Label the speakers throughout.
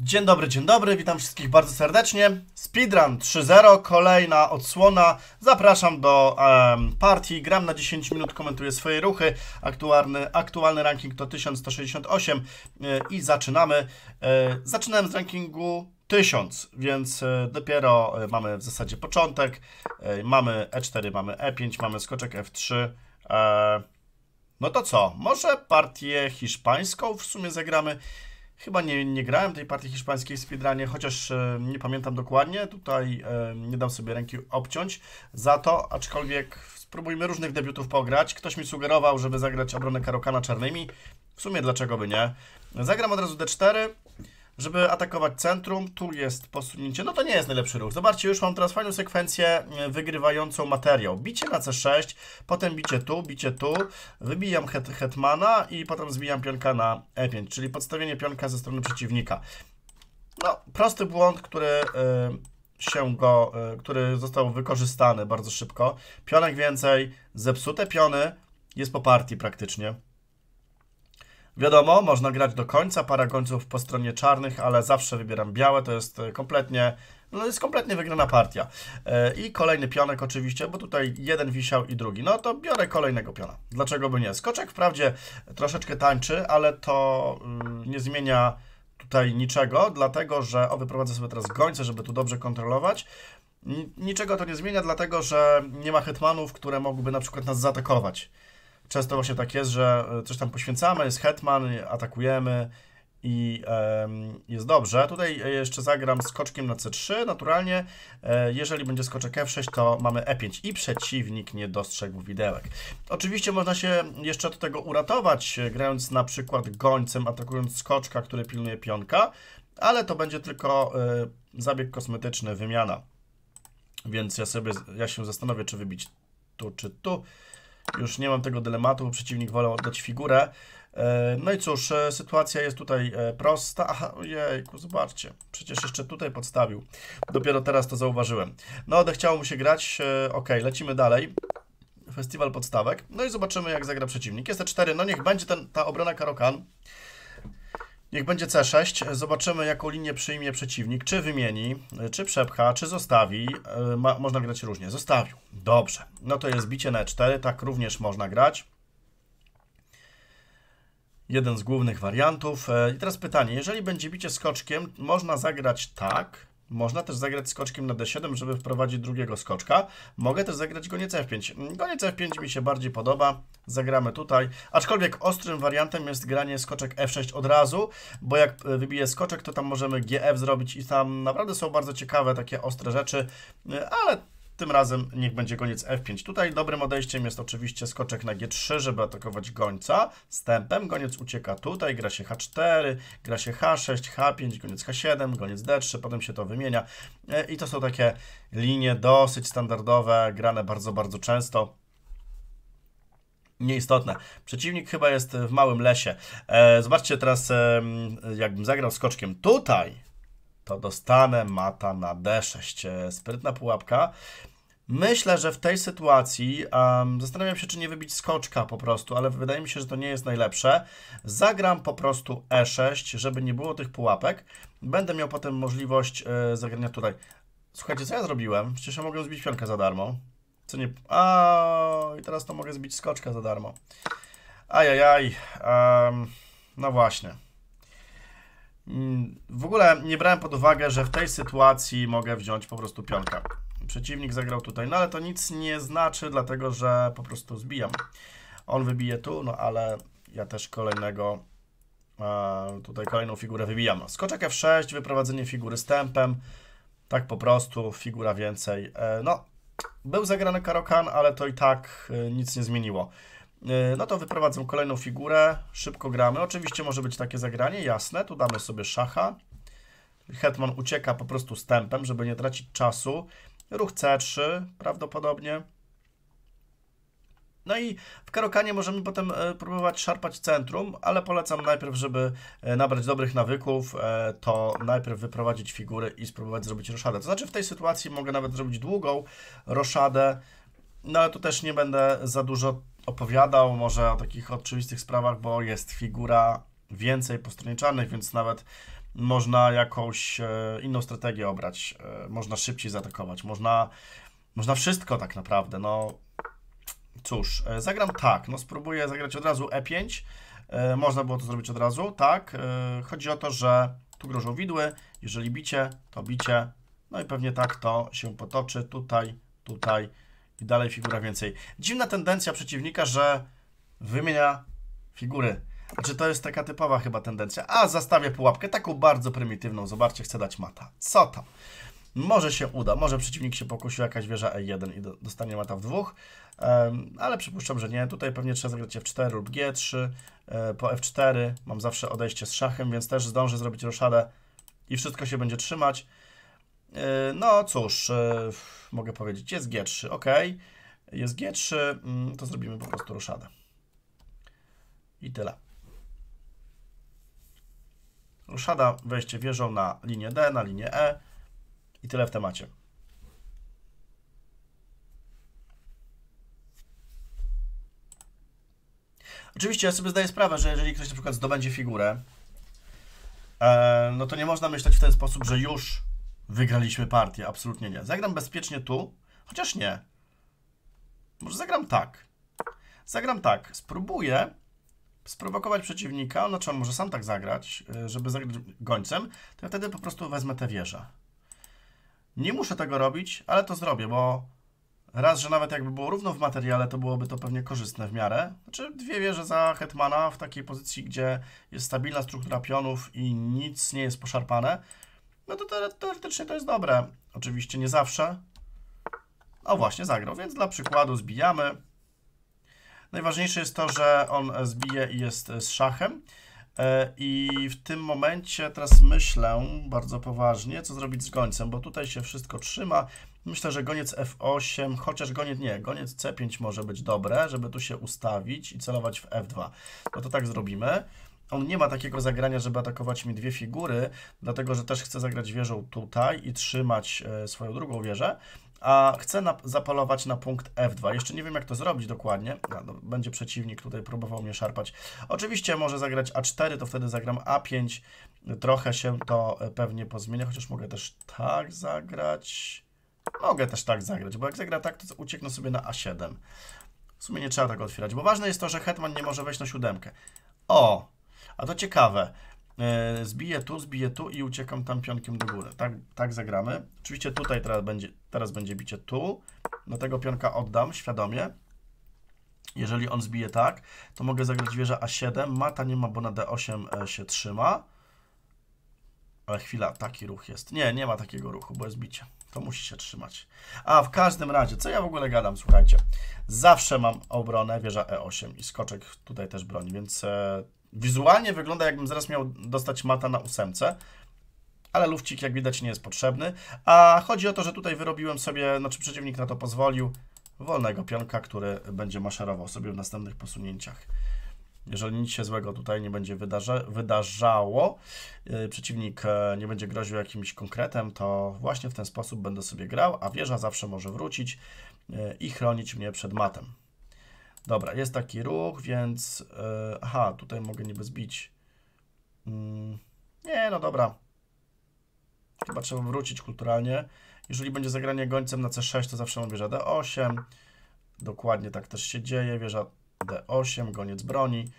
Speaker 1: Dzień dobry, dzień dobry, witam wszystkich bardzo serdecznie. Speedrun 3.0, kolejna odsłona. Zapraszam do um, partii, gram na 10 minut, komentuję swoje ruchy. Aktualny, aktualny ranking to 1168 yy, e, i zaczynamy. Yy, zaczynałem z rankingu 1000, więc e, dopiero mamy w zasadzie początek. Yy, mamy E4, mamy E5, mamy skoczek F3. No to co, może partię hiszpańską w sumie zagramy. Chyba nie, nie grałem tej partii hiszpańskiej w speedrunie, chociaż e, nie pamiętam dokładnie. Tutaj e, nie dam sobie ręki obciąć za to, aczkolwiek spróbujmy różnych debiutów pograć. Ktoś mi sugerował, żeby zagrać obronę Karokana czarnymi. W sumie dlaczego by nie? Zagram od razu D4 żeby atakować centrum. Tu jest posunięcie. No to nie jest najlepszy ruch. Zobaczcie, już mam teraz fajną sekwencję e, wygrywającą materiał. Bicie na C6, potem bicie tu, bicie tu. Wybijam het hetmana i potem zbijam pionka na E5, czyli podstawienie pionka ze strony przeciwnika. No, prosty błąd, który... Yy, się go, e, który został wykorzystany bardzo szybko. Pionek więcej, zepsute piony, jest po partii praktycznie. Wiadomo, można grać do końca, parę końców po stronie czarnych, ale zawsze wybieram białe, to jest e, kompletnie no jest kompletnie wygrana partia. E, I kolejny pionek oczywiście, bo tutaj jeden wisiał i drugi. No to biorę kolejnego piona. Dlaczego by nie? Skoczek wprawdzie troszeczkę tańczy, ale to mm, nie zmienia tutaj niczego, dlatego że... O, wyprowadzę sobie teraz gońce, żeby tu dobrze kontrolować. Niczego to nie zmienia, dlatego że nie ma hetmanów, które mogłyby na przykład nas zaatakować. Często właśnie tak jest, że e, coś tam poświęcamy, jest hetman, atakujemy i jest dobrze. Tutaj e, jeszcze zagram skoczkiem na C3, naturalnie. E, jeżeli będzie skoczek F6, to mamy E5 i przeciwnik nie dostrzegł widełek. Oczywiście można się jeszcze do tego uratować, grając na przykład gońcem, atakując skoczka, który pilnuje pionka, ale to będzie tylko zabieg kosmetyczny, wymiana. Więc ja sobie, ja się zastanowię, czy wybić tu, czy tu. Już nie mam tego dylematu, bo przeciwnik wolał oddać figurę. E, no i cóż, e, sytuacja jest tutaj e, prosta. Aha, ojejku, zobaczcie. Przecież jeszcze tutaj podstawił. Dopiero teraz to zauważyłem. No, odechciało mu się grać. Ok, lecimy dalej. Festiwal podstawek. No i zobaczymy, jak zagra przeciwnik. Jest 4 No niech będzie ten, ta obrona Karokan. Niech będzie C6. Zobaczymy, jaką linię przyjmie przeciwnik. Czy wymieni, czy przepcha, czy zostawi. E, ma, można grać różnie. Zostawił. Dobrze. No to jest bicie na E4. Tak również można grać. Jeden z głównych wariantów. E, I teraz pytanie. Jeżeli będzie bicie skoczkiem, można zagrać tak. Można też zagrać skoczkiem na d7, żeby wprowadzić drugiego skoczka. Mogę też zagrać goniec f5. Goniec f5 mi się bardziej podoba. Zagramy tutaj. Aczkolwiek ostrym wariantem jest granie skoczek f6 od razu, bo jak e, wybije skoczek, to tam możemy gf zrobić i tam naprawdę są bardzo ciekawe takie ostre rzeczy, e, ale tym razem niech będzie goniec F5. Tutaj dobrym odejściem jest oczywiście skoczek na G3, żeby atakować gońca z Goniec ucieka tutaj, gra się H4, gra się H6, H5, goniec H7, goniec D3, potem się to wymienia. E, I to są takie linie dosyć standardowe, grane bardzo, bardzo często nieistotne. Przeciwnik chyba jest w małym lesie. E, zobaczcie teraz, jakbym zagrał skoczkiem tutaj, to dostanę mata na D6. E, sprytna pułapka. Myślę, że w tej sytuacji um, zastanawiam się, czy nie wybić skoczka po prostu, ale wydaje mi się, że to nie jest najlepsze. Zagram po prostu E6, żeby nie było tych pułapek. Będę miał potem możliwość e, zagrania tutaj. Słuchajcie, co ja zrobiłem? Przecież ja mogę zbić pionkę za darmo. Co nie... A i teraz to mogę zbić skoczka za darmo. Ajajaj. Um, no właśnie. Mm, w ogóle nie brałem pod uwagę, że w tej sytuacji mogę wziąć po prostu pionka. Przeciwnik zagrał tutaj, no ale to nic nie znaczy, dlatego że po prostu zbijam. On wybije tu, no ale ja też kolejnego, e, tutaj kolejną figurę wybijam. Skoczek F6, wyprowadzenie figury z tempem, tak po prostu, figura więcej. E, no, był zagrany karokan, ale to i tak e, nic nie zmieniło. Y, no to wyprowadzę kolejną figurę, szybko gramy. Oczywiście może być takie zagranie, jasne. Tu damy sobie szacha. Hetman ucieka po prostu tempem, żeby nie tracić czasu. Ruch C3 prawdopodobnie. No i w karokanie możemy potem e, próbować szarpać centrum, ale polecam najpierw, żeby e, nabrać dobrych nawyków, e, to najpierw wyprowadzić figury i spróbować zrobić roszadę. To znaczy w tej sytuacji mogę nawet zrobić długą roszadę, no ale tu też nie będę za dużo opowiadał może o takich oczywistych sprawach, bo jest figura więcej po stronie czarnych, więc nawet można jakąś e, inną strategię obrać, e, można szybciej zaatakować, można, można wszystko tak naprawdę, no cóż, e, zagram tak, no spróbuję zagrać od razu E5, można było to zrobić od razu, tak, chodzi o to, że tu grożą widły, jeżeli bicie, to bicie, no i pewnie tak to się potoczy, tutaj, tutaj, i dalej figura więcej. Dziwna tendencja przeciwnika, że wymienia figury. Znaczy to jest taka typowa chyba tendencja. A, zastawię pułapkę, taką bardzo prymitywną. Zobaczcie, chcę dać mata. Co tam? Może się uda, może przeciwnik się pokusił, jakaś wieża E1 i dostanie mata w dwóch, ale przypuszczam, że nie. Tutaj pewnie trzeba zagrać F4 lub G3, e, po F4 mam zawsze odejście z szachem, więc też zdążę zrobić roszadę i wszystko się będzie trzymać. E, no cóż, e, mogę powiedzieć, jest G3, ok. Jest G3, mm, to zrobimy po prostu ruszadę. I tyle. Ruszada, wejście wieżą na linię D, na linię E i tyle w temacie. Oczywiście ja sobie zdaję sprawę, że jeżeli ktoś na przykład zdobędzie figurę, e, no to nie można myśleć w ten sposób, że już wygraliśmy partię. Absolutnie nie. Zagram bezpiecznie tu, chociaż nie. Może zagram tak. Zagram tak. Spróbuję sprowokować przeciwnika, znaczy no on może sam tak zagrać, y, żeby zagrać gońcem, to ja wtedy po prostu wezmę tę wieżę. Nie muszę tego robić, ale to zrobię, bo raz, że nawet jakby było równo w materiale, to byłoby to pewnie korzystne w miarę. Znaczy dwie wieże za Hetmana w takiej pozycji, gdzie jest stabilna struktura pionów i nic nie jest poszarpane, no to teoretycznie to jest dobre. Oczywiście nie zawsze. O właśnie, zagrał, więc dla przykładu zbijamy. Najważniejsze jest to, że on zbije i jest z szachem. E, I w tym momencie teraz myślę bardzo poważnie, co zrobić z gońcem, bo tutaj się wszystko trzyma. Myślę, że goniec F8, chociaż goniec nie, goniec C5 może być dobre, żeby tu się ustawić i celować w F2. No to tak zrobimy on nie ma takiego zagrania, żeby atakować mi dwie figury, dlatego że też chce zagrać wieżą tutaj i trzymać e, swoją drugą wieżę, a chcę zapalować na punkt F2. Jeszcze nie wiem, jak to zrobić dokładnie. No, będzie przeciwnik tutaj próbował mnie szarpać. Oczywiście może zagrać A4, to wtedy zagram A5. Trochę się to e, pewnie pozmienia, chociaż mogę też tak zagrać. Mogę też tak zagrać, bo jak zagra tak, to ucieknę sobie na A7. W sumie nie trzeba tego otwierać, bo ważne jest to, że hetman nie może wejść na siódemkę. O, a to ciekawe. E, zbiję tu, zbiję tu i uciekam tam pionkiem do góry. Tak, tak zagramy. Oczywiście tutaj teraz będzie, teraz będzie bicie tu. No tego pionka oddam świadomie. Jeżeli on zbije tak, to mogę zagrać wieżę A7. Mata nie ma, bo na D8 e, się trzyma. Ale chwila, taki ruch jest. Nie, nie ma takiego ruchu, bo jest bicie. To musi się trzymać. A, w każdym razie, co ja w ogóle gadam, słuchajcie. Zawsze mam obronę, wieża E8 i skoczek tutaj też broni, więc e, Wizualnie wygląda, jakbym zaraz miał dostać mata na ósemce, ale lufcik jak widać nie jest potrzebny. A chodzi o to, że tutaj wyrobiłem sobie, znaczy przeciwnik na to pozwolił, wolnego pionka, który będzie maszerował sobie w następnych posunięciach. Jeżeli nic się złego tutaj nie będzie wydarza wydarzało, yy, przeciwnik yy, nie będzie groził jakimś konkretem, to właśnie w ten sposób będę sobie grał, a wieża zawsze może wrócić yy, i chronić mnie przed matem. Dobra, jest taki ruch, więc... Yy, aha, tutaj mogę niby zbić. Yy, nie, no dobra. Chyba trzeba wrócić kulturalnie. Jeżeli będzie zagranie gońcem na C6, to zawsze mam wieża D8. Dokładnie tak też się dzieje. Wieża D8, goniec broni.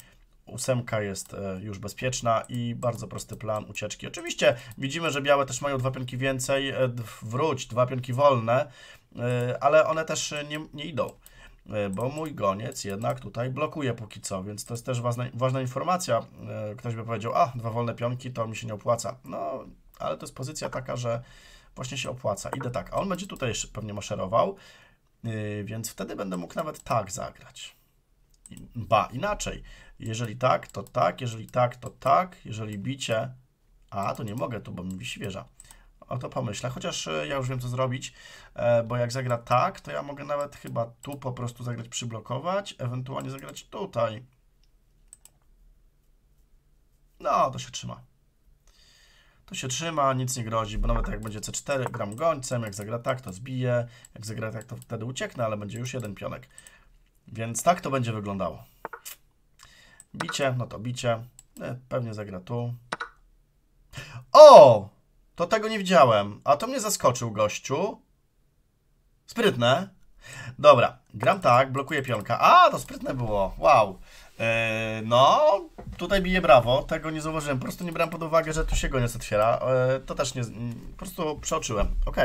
Speaker 1: Ósemka jest e, już bezpieczna i bardzo prosty plan ucieczki. Oczywiście widzimy, że białe też mają dwa pionki więcej, e, wróć, dwa pionki wolne, ale one też nie, nie idą. E, bo mój goniec jednak tutaj blokuje póki co, więc to jest też ważna, ważna informacja. E, ktoś by powiedział, a, dwa wolne pionki, to mi się nie opłaca. No, ale to jest pozycja taka, że właśnie się opłaca. Idę tak, a on będzie tutaj pewnie maszerował, e, więc wtedy będę mógł nawet tak zagrać. Ba, inaczej. Jeżeli tak, to tak, jeżeli tak, to tak, jeżeli bicie... A, to nie mogę tu, bo mi wisi wieża. O to pomyślę, chociaż e, ja już wiem co zrobić, e, bo jak zagra tak, to ja mogę nawet chyba tu po prostu zagrać przyblokować, ewentualnie zagrać tutaj. No, to się trzyma. To się trzyma, nic nie grozi, bo nawet jak będzie C4, gram gońcem, jak zagra tak, to zbije, jak zagra tak, to wtedy ucieknę, ale będzie już jeden pionek. Więc tak to będzie wyglądało. Bicie, no to bicie. E, pewnie zagra tu. O! To tego nie widziałem. A to mnie zaskoczył, gościu. Sprytne. Dobra, gram tak, blokuję pionka. A, to sprytne było. Wow. Yy, no, Tutaj bije brawo, tego nie zauważyłem. Po prostu nie brałem pod uwagę, że tu się goniec otwiera. E, to też nie. Po prostu przeoczyłem. Ok.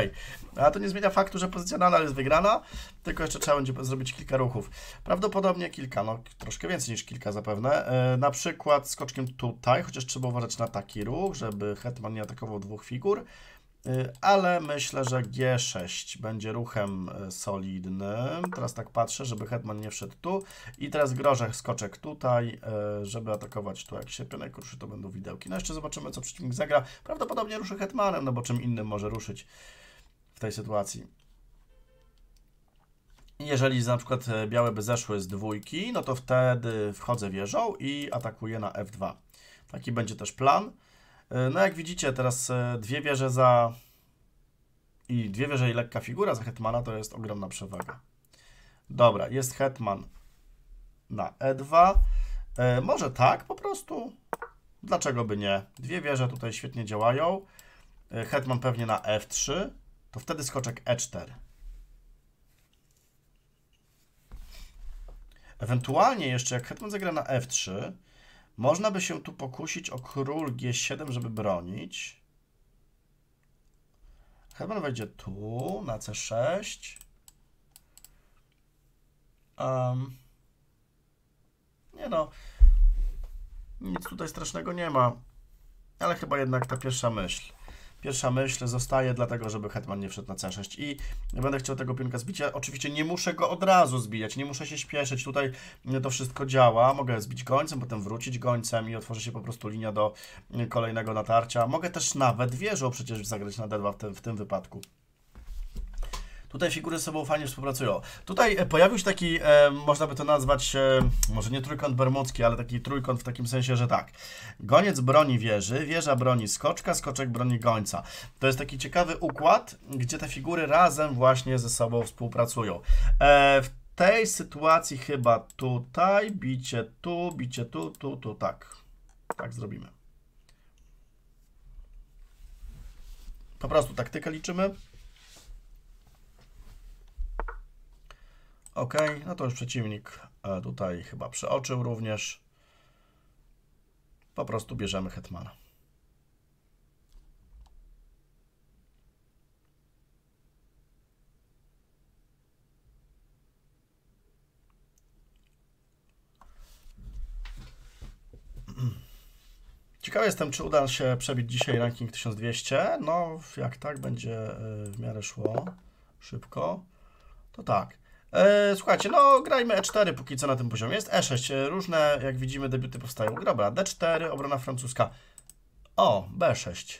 Speaker 1: a to nie zmienia faktu, że pozycja nadal jest wygrana, tylko jeszcze trzeba będzie zrobić kilka ruchów. Prawdopodobnie kilka, no troszkę więcej niż kilka zapewne. E, na przykład skoczkiem tutaj, chociaż trzeba uważać na taki ruch, żeby Hetman nie atakował dwóch figur. Y, ale myślę, że G6 będzie ruchem y, solidnym. Teraz tak patrzę, żeby hetman nie wszedł tu i teraz grożę skoczek tutaj, y, żeby atakować tu. Jak się pionek ruszy, to będą widełki. No jeszcze zobaczymy, co przeciwnik zagra. Prawdopodobnie ruszy hetmanem, no bo czym innym może ruszyć w tej sytuacji. Jeżeli na przykład białe by zeszły z dwójki, no to wtedy wchodzę wieżą i atakuję na f2. Taki będzie też plan. E, no jak widzicie, teraz e, dwie wieże za... I dwie wieże i lekka figura za hetmana to jest ogromna przewaga. Dobra, jest hetman na e2. E, może tak po prostu? Dlaczego by nie? Dwie wieże tutaj świetnie działają. E, hetman pewnie na f3. To wtedy skoczek e4. Ewentualnie jeszcze jak hetman zagra na f3, można by się tu pokusić o król G7, żeby bronić. Hetman wejdzie tu, na C6. Um, nie no, nic tutaj strasznego nie ma, ale chyba jednak ta pierwsza myśl. Pierwsza myśl zostaje dlatego, żeby hetman nie wszedł na C6 i będę chciał tego pionka zbić. Ja oczywiście nie muszę go od razu zbijać, nie muszę się śpieszyć. Tutaj to wszystko działa. Mogę zbić gońcem, potem wrócić gońcem i otworzy się po prostu linia do kolejnego natarcia. Mogę też nawet wieżą przecież zagrać na D2 w tym, w tym wypadku. Tutaj figury ze sobą fajnie współpracują. Tutaj e, pojawił się taki, e, można by to nazwać, e, może nie trójkąt bermudzki, ale taki trójkąt w takim sensie, że tak. Goniec broni wieży, wieża broni skoczka, skoczek broni gońca. To jest taki ciekawy układ, gdzie te figury razem właśnie ze sobą współpracują. E, w tej sytuacji chyba tutaj, bicie tu, bicie tu, tu, tu, tak. Tak zrobimy. Po prostu taktykę liczymy. Ok, no to już przeciwnik e, tutaj chyba przeoczył również. Po prostu bierzemy hetmana. Ciekawy jestem, czy uda się przebić dzisiaj ranking 1200. No, jak tak będzie e, w miarę szło szybko, to tak. E, słuchajcie, no grajmy E4 póki co na tym poziomie jest. E6, e, różne jak widzimy debiuty powstają. Dobra, D4, obrona francuska. O, B6.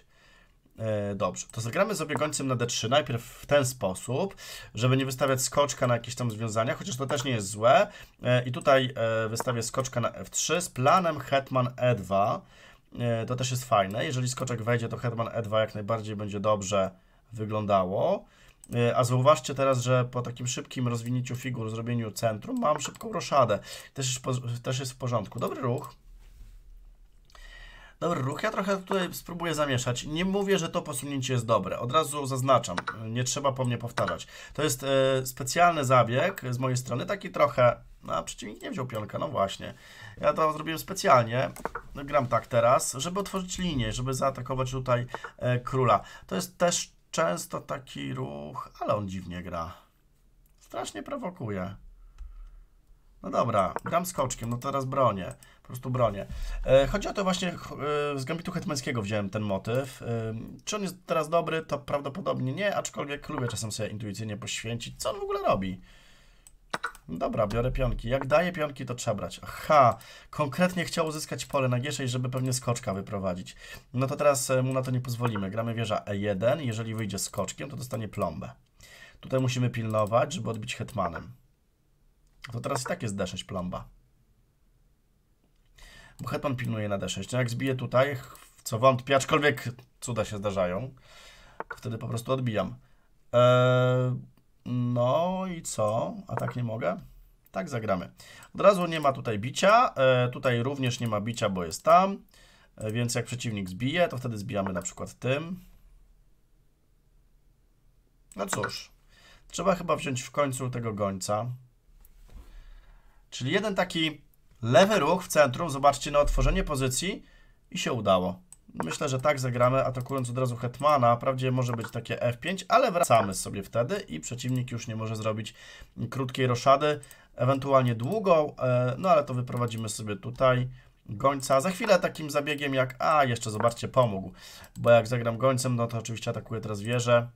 Speaker 1: E, dobrze, to zagramy sobie gońcem na D3 najpierw w ten sposób, żeby nie wystawiać skoczka na jakieś tam związania, chociaż to też nie jest złe. I tutaj wystawię skoczka na F3 z planem hetman E2. To też jest fajne. Jeżeli skoczek wejdzie, to hetman E2 jak najbardziej będzie dobrze wyglądało. E, a zauważcie teraz, że po takim szybkim rozwinięciu figur, zrobieniu centrum, mam szybką roszadę. Też jest, też jest w porządku. Dobry ruch. Dobry ruch. Ja trochę tutaj spróbuję zamieszać. Nie mówię, że to posunięcie jest dobre. Od razu zaznaczam. Nie trzeba po mnie powtarzać. To jest e, specjalny zabieg z mojej strony. Taki trochę... No, przeciwnik nie wziął pionka. No właśnie. Ja to zrobiłem specjalnie. Gram tak teraz, żeby otworzyć linię, żeby zaatakować tutaj e, króla. To jest też często taki ruch, ale on dziwnie gra. Strasznie prowokuje. No dobra, gram skoczkiem, no teraz bronię, po prostu bronię. E, chodzi o to właśnie, e, z Gambitu Hetmańskiego wziąłem ten motyw. E, czy on jest teraz dobry, to prawdopodobnie nie, aczkolwiek lubię czasem sobie intuicyjnie poświęcić, co on w ogóle robi. No dobra, biorę pionki. Jak daje pionki, to trzeba brać. Aha, konkretnie chciał uzyskać pole na G6, żeby pewnie skoczka wyprowadzić. No to teraz e, mu na to nie pozwolimy. Gramy wieża E1. Jeżeli wyjdzie skoczkiem, to dostanie plombę. Tutaj musimy pilnować, żeby odbić hetmanem. To teraz i tak jest D6 plomba. Bo hetman pilnuje na D6. No jak zbije tutaj, co wątpię, aczkolwiek cuda się zdarzają, wtedy po prostu odbijam. Eee no i co? A tak nie mogę? Tak zagramy. Od razu nie ma tutaj bicia. E, tutaj również nie ma bicia, bo jest tam. E, więc jak przeciwnik zbije, to wtedy zbijamy na przykład tym. No cóż. Trzeba chyba wziąć w końcu tego gońca. Czyli jeden taki lewy ruch w centrum. Zobaczcie na otworzenie pozycji i się udało. Myślę, że tak zagramy, atakując od razu Hetmana. Wprawdzie może być takie F5, ale wracamy sobie wtedy i przeciwnik już nie może zrobić krótkiej roszady, ewentualnie długą, e, no ale to wyprowadzimy sobie tutaj gońca. Za chwilę takim zabiegiem jak... A, jeszcze zobaczcie, pomógł, bo jak zagram gońcem, no to oczywiście atakuje teraz wieżę.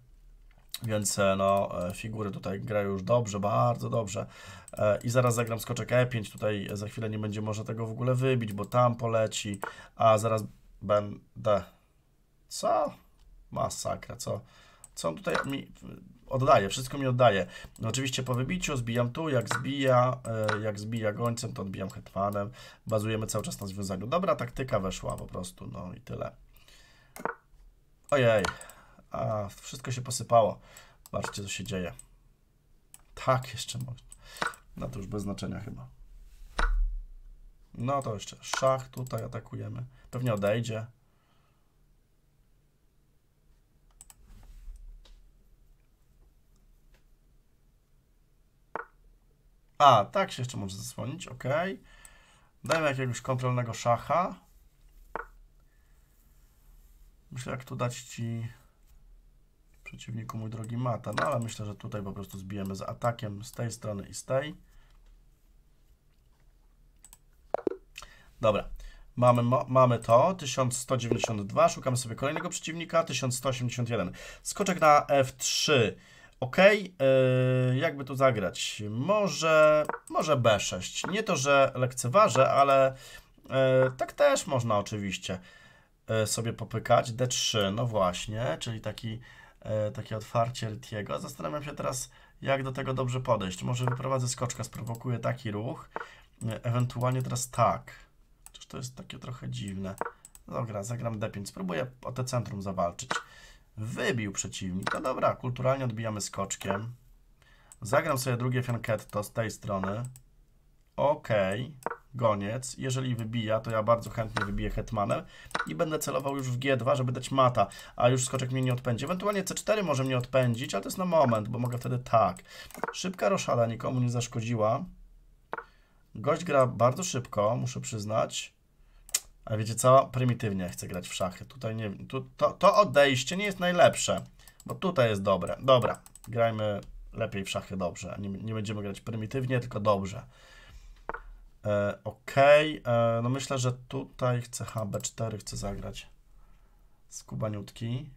Speaker 1: Więc e, no, e, figury tutaj grają już dobrze, bardzo dobrze. I zaraz zagram skoczek E5, tutaj za chwilę nie będzie można tego w ogóle wybić, bo tam poleci, a zaraz będę... Co? Masakra, co? Co on tutaj mi oddaje? Wszystko mi oddaje. No oczywiście po wybiciu zbijam tu, jak zbija, e, jak zbija gońcem, to odbijam hetmanem. Bazujemy cały czas na związaniu. Dobra taktyka weszła po prostu, no i tyle. Ojej, a wszystko się posypało. Patrzcie, co się dzieje. Tak, jeszcze można. No to już bez znaczenia chyba. No to jeszcze szach tutaj atakujemy. Pewnie odejdzie. A, tak się jeszcze może zasłonić, ok. Dajmy jakiegoś kontrolnego szacha. Myślę, jak tu dać ci przeciwniku, mój drogi mata. No ale myślę, że tutaj po prostu zbijemy z atakiem z tej strony i z tej. Dobra. Mamy, mamy to, 1192, szukamy sobie kolejnego przeciwnika, 1181. Skoczek na F3. Ok, yy, jakby tu zagrać? Może, może B6. Nie to, że lekceważę, ale yy, tak też można oczywiście yy, sobie popykać. D3, no właśnie, czyli taki, y, takie otwarcie Ritiego. Zastanawiam się teraz, jak do tego dobrze podejść. Może wyprowadzę skoczka, sprowokuję taki ruch. Y, ewentualnie teraz tak to jest takie trochę dziwne. Dobra, zagram D5. Spróbuję o te centrum zawalczyć. Wybił przeciwnik. No Dobra, kulturalnie odbijamy skoczkiem. Zagram sobie drugie fianketto z tej strony. Okej. Goniec. Jeżeli wybija, to ja bardzo chętnie wybiję hetmanem i będę celował już w G2, żeby dać mata, a już skoczek mnie nie odpędzi. Ewentualnie C4 może mnie odpędzić, ale to jest na moment, bo mogę wtedy tak. Szybka roszada nikomu nie zaszkodziła. Gość gra bardzo szybko, muszę przyznać. A wiecie co? Prymitywnie chcę grać w szachy. Tutaj nie tu, to, to odejście nie jest najlepsze, bo tutaj jest dobre. Dobra, grajmy lepiej w szachy dobrze. Nie, nie będziemy grać prymitywnie, tylko dobrze. E, ok, e, no myślę, że tutaj chcę HB4 chcę zagrać. Skubaniutki.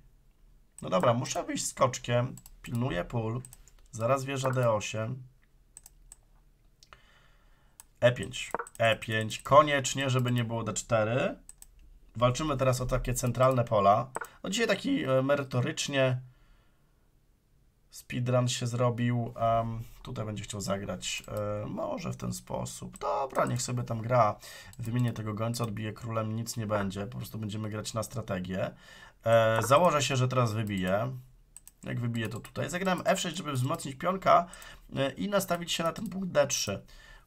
Speaker 1: No dobra, muszę wyjść skoczkiem. Pilnuję pól. Zaraz wieża D8. E5. E5. Koniecznie, żeby nie było D4. Walczymy teraz o takie centralne pola. No dzisiaj taki e, merytorycznie speedrun się zrobił. Um, tutaj będzie chciał zagrać. E, może w ten sposób. Dobra, niech sobie tam gra. Wymienię tego gońca, odbiję królem, nic nie będzie. Po prostu będziemy grać na strategię. E, założę się, że teraz wybiję. Jak wybiję to tutaj. Zagrałem F6, żeby wzmocnić pionka e, i nastawić się na ten punkt D3.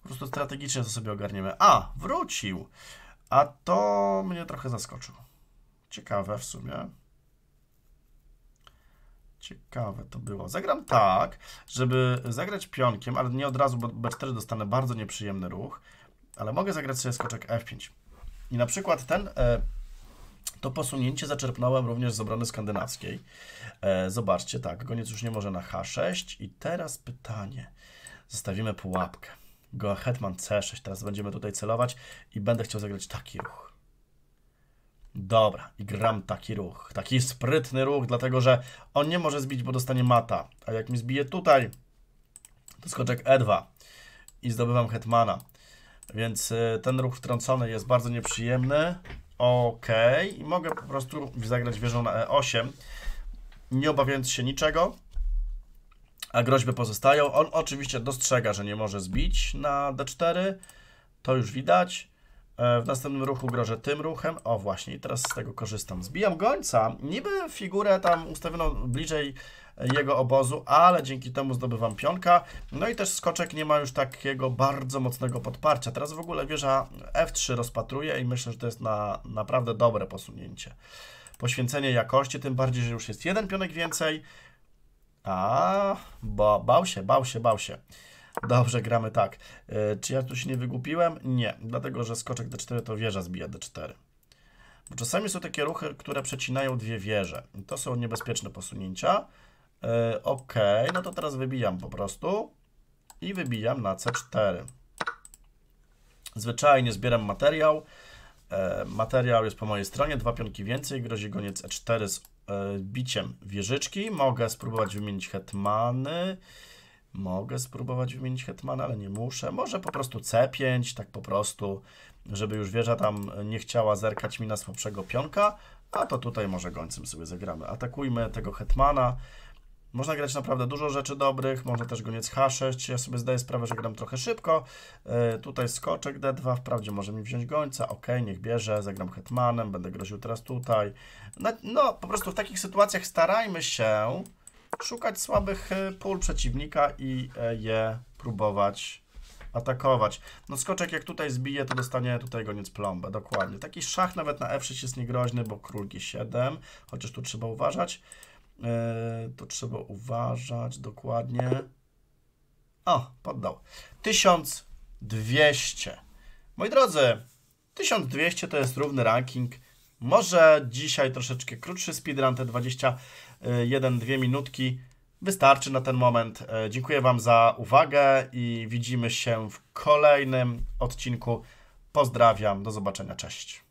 Speaker 1: Po prostu strategicznie to sobie ogarniemy. A, wrócił! A to mnie trochę zaskoczył. Ciekawe w sumie. Ciekawe to było. Zagram tak, żeby zagrać pionkiem, ale nie od razu, bo B4 dostanę bardzo nieprzyjemny ruch. Ale mogę zagrać sobie skoczek F5. I na przykład ten... E, to posunięcie zaczerpnąłem również z obrony skandynawskiej. E, zobaczcie, tak, goniec już nie może na H6. I teraz pytanie. Zostawimy pułapkę go hetman C6, teraz będziemy tutaj celować i będę chciał zagrać taki ruch. Dobra, i gram taki ruch, taki sprytny ruch, dlatego że on nie może zbić, bo dostanie mata, a jak mi zbije tutaj, to skoczek E2 i zdobywam hetmana. Więc y, ten ruch wtrącony jest bardzo nieprzyjemny. Ok, i mogę po prostu zagrać wieżą na E8, nie obawiając się niczego a groźby pozostają. On oczywiście dostrzega, że nie może zbić na d4, to już widać. E, w następnym ruchu grożę tym ruchem. O właśnie, teraz z tego korzystam. Zbijam gońca, niby figurę tam ustawioną bliżej jego obozu, ale dzięki temu zdobywam pionka. No i też skoczek nie ma już takiego bardzo mocnego podparcia. Teraz w ogóle wieża F3 rozpatruje i myślę, że to jest na naprawdę dobre posunięcie. Poświęcenie jakości, tym bardziej, że już jest jeden pionek więcej. A, bo bał się, bał się, bał się. Dobrze, gramy tak. E, czy ja tu się nie wygupiłem? Nie, dlatego że skoczek D4 to wieża zbija D4. Bo czasami są takie ruchy, które przecinają dwie wieże. to są niebezpieczne posunięcia. E, ok, no to teraz wybijam po prostu i wybijam na C4. Zwyczajnie zbieram materiał. E, materiał jest po mojej stronie, dwa pionki więcej, grozi goniec E4 z E, biciem wieżyczki. Mogę spróbować wymienić hetmany. Mogę spróbować wymienić hetmana, ale nie muszę. Może po prostu C5, tak po prostu, żeby już wieża tam nie chciała zerkać mi na słabszego pionka. A to tutaj może gońcem sobie zagramy. Atakujmy tego hetmana. Można grać naprawdę dużo rzeczy dobrych, można też goniec H6, ja sobie zdaję sprawę, że gram trochę szybko. Yy, tutaj skoczek D2, wprawdzie może mi wziąć gońca, ok, niech bierze, zagram hetmanem, będę groził teraz tutaj. No, no, po prostu w takich sytuacjach starajmy się szukać słabych e, pól przeciwnika i e, je próbować atakować. No skoczek jak tutaj zbije, to dostanie tutaj goniec plombę, dokładnie. Taki szach nawet na F6 jest niegroźny, bo król G7, chociaż tu trzeba uważać. E, to trzeba uważać dokładnie. O, poddał. 1200. Moi drodzy, 1200 to jest równy ranking. Może dzisiaj troszeczkę krótszy speedrun, te 21-2 minutki wystarczy na ten moment. E, dziękuję Wam za uwagę i widzimy się w kolejnym odcinku. Pozdrawiam, do zobaczenia, cześć.